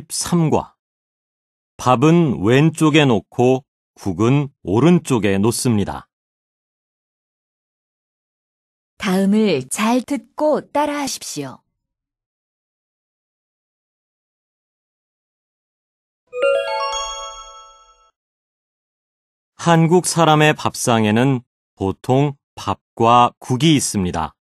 13과 밥은 왼쪽에 놓고 국은 오른쪽에 놓습니다. 다음을 잘 듣고 따라하십시오. 한국 사람의 밥상에는 보통 밥과 국이 있습니다.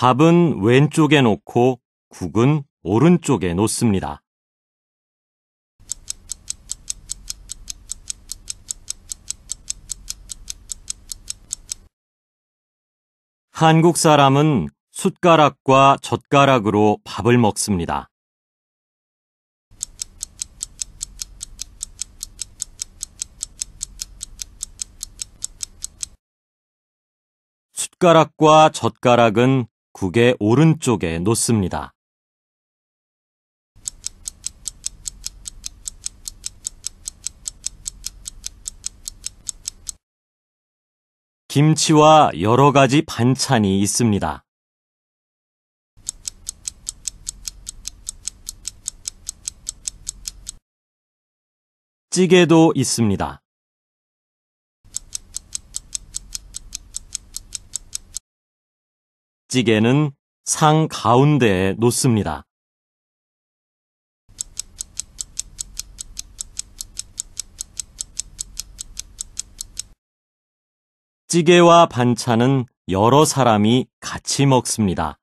밥은 왼쪽에 놓고 국은 오른쪽에 놓습니다. 한국 사람은 숟가락과 젓가락으로 밥을 먹습니다. 숟가락과 젓가락은 국의 오른쪽에 놓습니다. 김치와 여러 가지 반찬이 있습니다. 찌개도 있습니다. 찌개는 상 가운데에 놓습니다. 찌개와 반찬은 여러 사람이 같이 먹습니다.